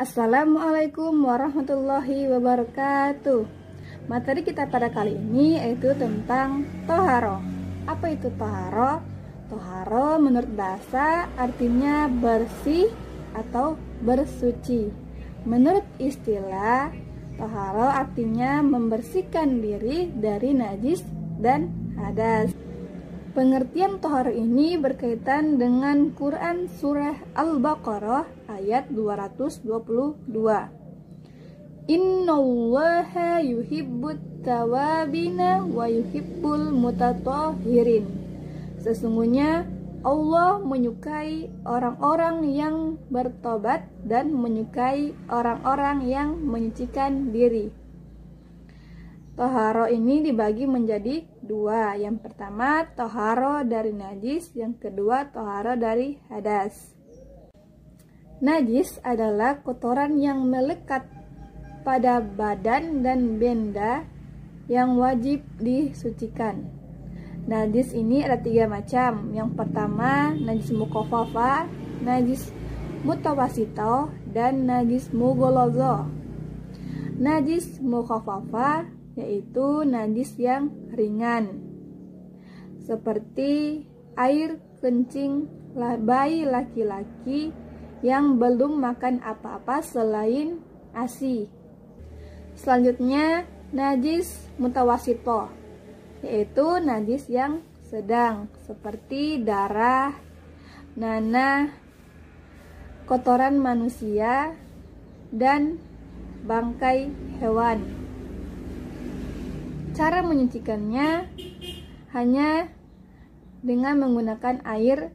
Assalamualaikum warahmatullahi wabarakatuh Materi kita pada kali ini yaitu tentang Toharo Apa itu Toharo? Toharo menurut bahasa artinya bersih atau bersuci Menurut istilah Toharo artinya membersihkan diri dari najis dan hadas Pengertian tohar ini berkaitan dengan Quran Surah Al-Baqarah ayat 222. allaha yuhibbut tawabina wa yuhibbul mutatohirin. Sesungguhnya Allah menyukai orang-orang yang bertobat dan menyukai orang-orang yang menyucikan diri. Toharo ini dibagi menjadi dua. Yang pertama toharo dari najis, yang kedua toharo dari hadas. Najis adalah kotoran yang melekat pada badan dan benda yang wajib disucikan. Najis ini ada tiga macam. Yang pertama najis mukofafa, najis mutawasito, dan najis mugolozo. Najis mukofafa yaitu najis yang ringan seperti air kencing bayi laki-laki yang belum makan apa-apa selain ASI. Selanjutnya, najis mutawasito, yaitu najis yang sedang seperti darah, nanah, kotoran manusia, dan bangkai hewan. Cara menyucikannya hanya dengan menggunakan air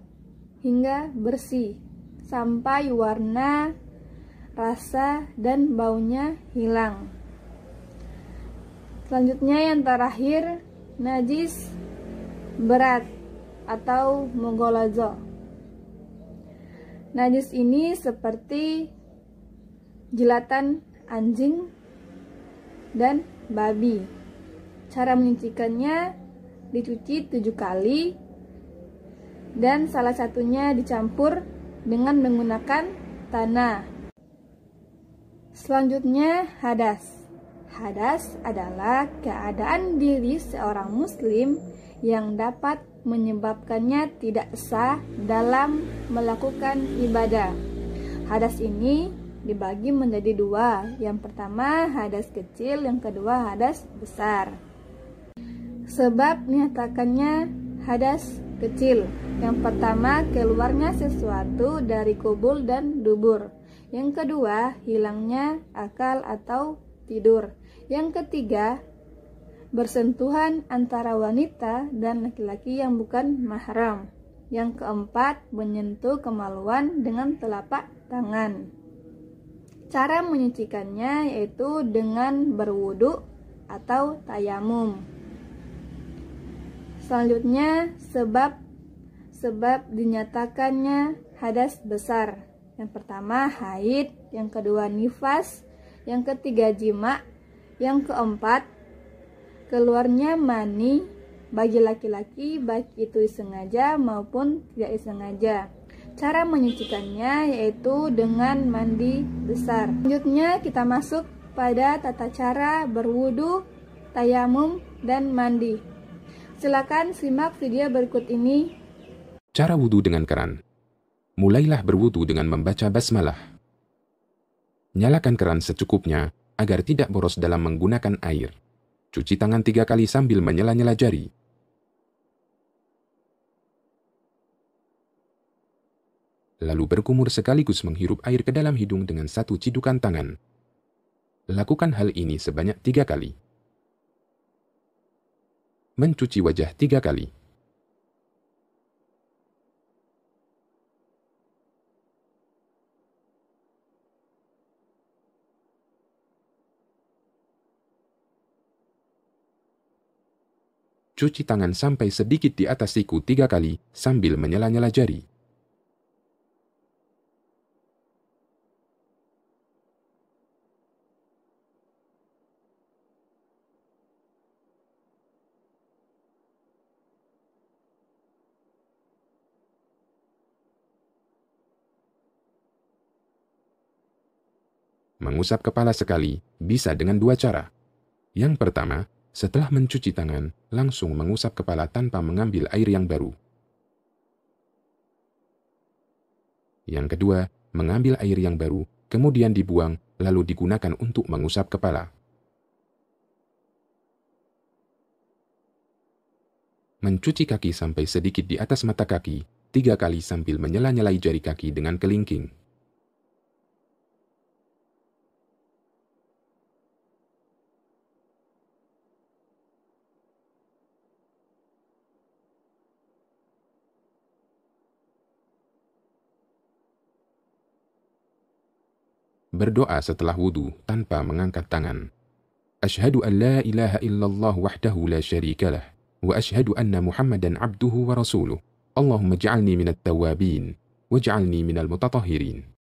hingga bersih sampai warna, rasa, dan baunya hilang. Selanjutnya yang terakhir, najis berat atau mogolazo. Najis ini seperti jelatan anjing dan babi. Cara menyucikannya dicuci tujuh kali dan salah satunya dicampur dengan menggunakan tanah. Selanjutnya hadas. Hadas adalah keadaan diri seorang muslim yang dapat menyebabkannya tidak sah dalam melakukan ibadah. Hadas ini dibagi menjadi dua. Yang pertama hadas kecil, yang kedua hadas besar. Sebab nyatakannya hadas kecil. Yang pertama, keluarnya sesuatu dari kubul dan dubur. Yang kedua, hilangnya akal atau tidur. Yang ketiga, bersentuhan antara wanita dan laki-laki yang bukan mahram. Yang keempat, menyentuh kemaluan dengan telapak tangan. Cara menyucikannya yaitu dengan berwudu atau tayamum. Selanjutnya sebab sebab dinyatakannya hadas besar. Yang pertama haid, yang kedua nifas, yang ketiga jima, yang keempat keluarnya mani bagi laki-laki baik itu sengaja maupun tidak sengaja. Cara menyucikannya yaitu dengan mandi besar. Selanjutnya kita masuk pada tata cara berwudu, tayamum, dan mandi. Silakan simak video berikut ini. Cara wudhu dengan keran. Mulailah berwudhu dengan membaca basmalah. Nyalakan keran secukupnya agar tidak boros dalam menggunakan air. Cuci tangan tiga kali sambil menyela-nyela jari. Lalu berkumur sekaligus menghirup air ke dalam hidung dengan satu cidukan tangan. Lakukan hal ini sebanyak tiga kali mencuci wajah tiga kali. Cuci tangan sampai sedikit di atas siku tiga kali sambil menyela-nyela jari. Mengusap kepala sekali bisa dengan dua cara. Yang pertama, setelah mencuci tangan, langsung mengusap kepala tanpa mengambil air yang baru. Yang kedua, mengambil air yang baru, kemudian dibuang, lalu digunakan untuk mengusap kepala. Mencuci kaki sampai sedikit di atas mata kaki, tiga kali sambil menyela-nyelai jari kaki dengan kelingking. berdoa setelah wudhu tanpa mengangkat tangan. Ashadu an la ilaha illallah wahdahu la syarikalah wa ashadu anna muhammadan abduhu wa rasuluh. Allahumma ja'alni minat tawabin waj'alni minal mutatahirin.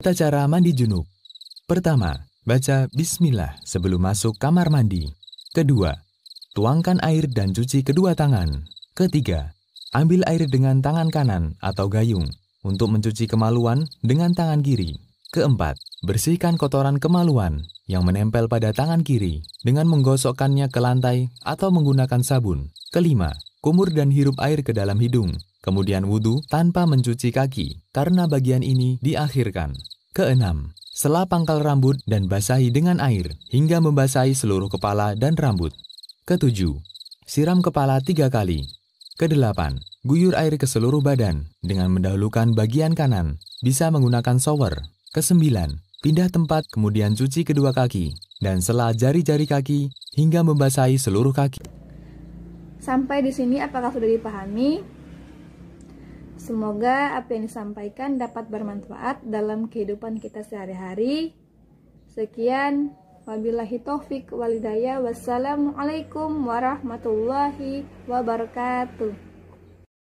Tata cara mandi junub. Pertama, baca bismillah sebelum masuk kamar mandi. Kedua, tuangkan air dan cuci kedua tangan. Ketiga, ambil air dengan tangan kanan atau gayung untuk mencuci kemaluan dengan tangan kiri. Keempat, bersihkan kotoran kemaluan yang menempel pada tangan kiri dengan menggosokkannya ke lantai atau menggunakan sabun. Kelima, kumur dan hirup air ke dalam hidung, kemudian wudhu tanpa mencuci kaki, karena bagian ini diakhirkan. Keenam, selah pangkal rambut dan basahi dengan air, hingga membasahi seluruh kepala dan rambut. Ketujuh, siram kepala tiga kali. Kedelapan, guyur air ke seluruh badan dengan mendahulukan bagian kanan, bisa menggunakan shower. Kesembilan, pindah tempat kemudian cuci kedua kaki, dan selah jari-jari kaki hingga membasahi seluruh kaki. Sampai di sini apakah sudah dipahami? Semoga apa yang disampaikan dapat bermanfaat dalam kehidupan kita sehari-hari. Sekian, wabillahi taufik walidaya. Wassalamualaikum warahmatullahi wabarakatuh.